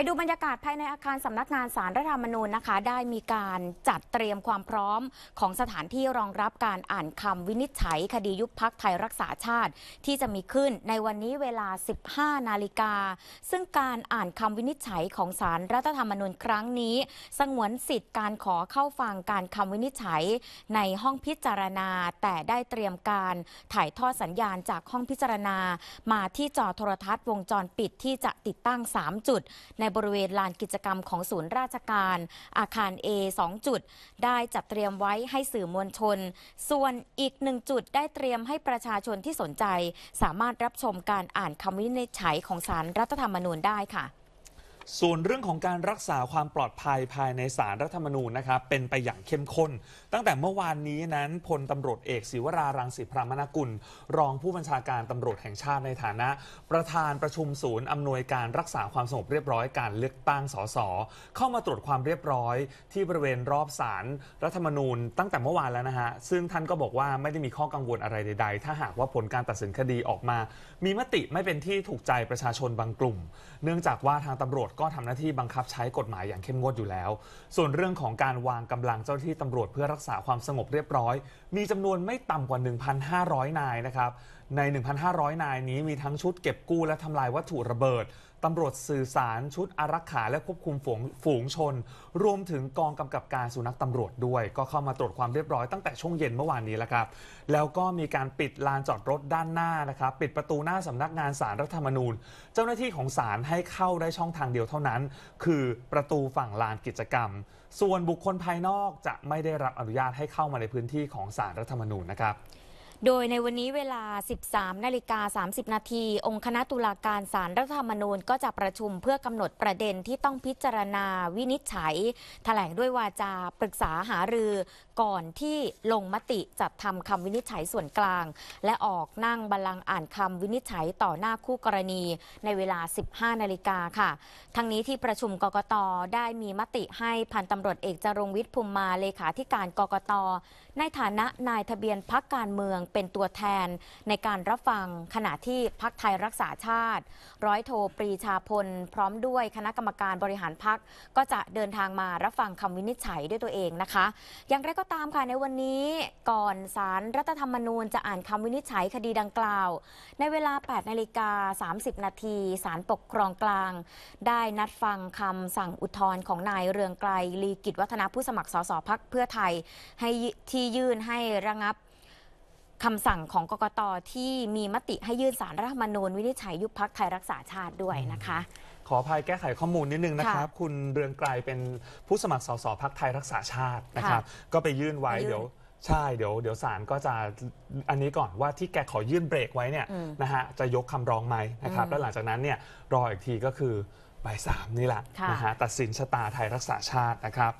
ไปดูบรรยากาศภายในอาคารสำนักงานสารรัฐธรรมนูญนะคะ ได้มีการจัดเตรียมความพร้อมของสถานที่รองรับการอ่านคำวินิจฉัยคดียุบพักไทยรักษาชาติที่จะมีขึ้นในวันนี้เวลา 15 นาฬิกา ซึ่งการอ่านคำวินิจฉัยของสารรัฐธรรมนูญครั้งนี้สงวนสิทธิ์การขอเข้าฟังการคำวินิจฉัยในห้องพิจารณา แต่ได้เตรียมการถ่ายทอดสัญญาณจากห้องพิจารณา มาที่จอโทรทัศน์วงจรปิดที่จะติดตั้ง 3 จุดในบริเวณลานกิจกรรมของศูนย์ราชการอาคาร A 2จุดได้จัดเตรียมไว้ให้สื่อมวลชน ส่วนอีกหนึ่งจุดได้เตรียมให้ประชาชนที่สนใจ สามารถรับชมการอ่านคำวินิจฉัยของสารรัฐธรรมนูญได้ค่ะส่วนเรื่องของการรักษาความปลอดภัยภายในสารรัฐธรรมนูญนะครับเป็นไปอย่างเข้มข้นตั้งแต่เมื่อวานนี้นั้น พลตำรวจเอกศิวรารังสิพรามนากุล รองผู้บัญชาการตำรวจแห่งชาติในฐานะ ประธานประชุมศูนย์ อำนวยการรักษาความสงบเรียบร้อยการเลือกตั้งสสเข้ามาตรวจความเรียบร้อย ที่บริเวณรอบสารรัฐธรรมนูญ ตั้งแต่เมื่อวานแล้วนะฮะซึ่งท่านก็บอกว่าไม่ได้มีข้อกังวลอะไรใดๆ ถ้าหากว่าผลการตัดสินคดีออกมา มีมติไม่เป็นที่ถูกใจประชาชนบางกลุ่ม เนื่องจากว่าทางตำรวจก็ทำหน้าที่บังคับใช้กฎหมายอย่างเข้มงวดอยู่แล้ว ส่วนเรื่องของการวางกำลังเจ้าหน้าที่ตำรวจเพื่อรักษาความสงบเรียบร้อย มีจำนวนไม่ต่ำกว่า 1,500 นายนะครับใน 1,500 นายนี้มีทั้งชุดเก็บกู้และทำลายวัตถุระเบิด ตำรวจสื่อสารชุดอารักขาและควบคุมฝูงฝูงชน รวมถึงกองกำกับการสุนัขตำรวจด้วย ก็เข้ามาตรวจความเรียบร้อยตั้งแต่ช่วงเย็นเมื่อวานนี้แล้วครับ แล้วก็มีการปิดลานจอดรถด้านหน้านะครับ ปิดประตูหน้าสำนักงานสารรัฐธรรมนูญ เจ้าหน้าที่ของศาลให้เข้าได้ช่องทางเดียวเท่านั้น คือประตูฝั่งลานกิจกรรม ส่วนบุคคลภายนอกจะไม่ได้รับอนุญาตให้เข้ามาในพื้นที่ของศาลรัฐธรรมนูญนะครับโดยในวันนี้เวลา 13 นาฬิกา 30 นาที องค์คณะตุลาการสารรัฐธรรมนูญ ก็จะประชุมเพื่อกำหนดประเด็นที่ต้องพิจารณาวินิจฉัย แถลงด้วยวาจาปรึกษาหารือก่อนที่ลงมติจัดทำคำวินิจฉัยส่วนกลาง และออกนั่งบัลลังก์อ่านคำวินิจฉัยต่อหน้าคู่กรณีในเวลา 15 นาฬิกาค่ะ ทั้งนี้ที่ประชุมกกตได้มีมติให้พันตำรวจเอกจรงวิทย์ภูมิมาเลขาธิการกกตในฐานะนายทะเบียนพักการเมืองเป็นตัวแทนในการรับฟังขณะที่พักไทยรักษาชาติ ร้อยโทปรีชาพลพร้อมด้วยคณะกรรมการบริหารพัก ก็จะเดินทางมารับฟังคำวินิจฉัยด้วยตัวเองนะคะ อย่างไรก็ตามค่ะในวันนี้ ก่อนสารรัฐธรรมนูญจะอ่านคำวินิจฉัยคดีดังกล่าว ในเวลา8นาฬิกา30 นาทีสารปกครองกลาง ได้นัดฟังคำสั่งอุทธรณ์ของนายเรืองไกลลีกิจวัฒนาผู้สมัครสสพักเพื่อไทยให้ที่ยื่นให้ระงับคำสั่งของกกตที่มีมติให้ยื่นสารรัฐมนูญวินิจฉัยยุบพักไทยรักษาชาติด้วยนะคะ ขออภัยแก้ไขข้อมูลนิดนึงนะครับ คุณเรืองไกลเป็นผู้สมัครสสพักไทยรักษาชาตินะครับ ก็ไปยื่นไว้เดี๋ยวใช่เดี๋ยวเดี๋ยวสารก็จะอันนี้ก่อนว่าที่แกขอยื่นเบรกไว้เนี่ยนะฮะจะยกคำร้องไหมนะครับ แล้วหลังจากนั้นเนี่ยรออีกทีก็คือบ่ายสามนี่แหละนะฮะตัดสินชะตาไทยรักษาชาตินะครับ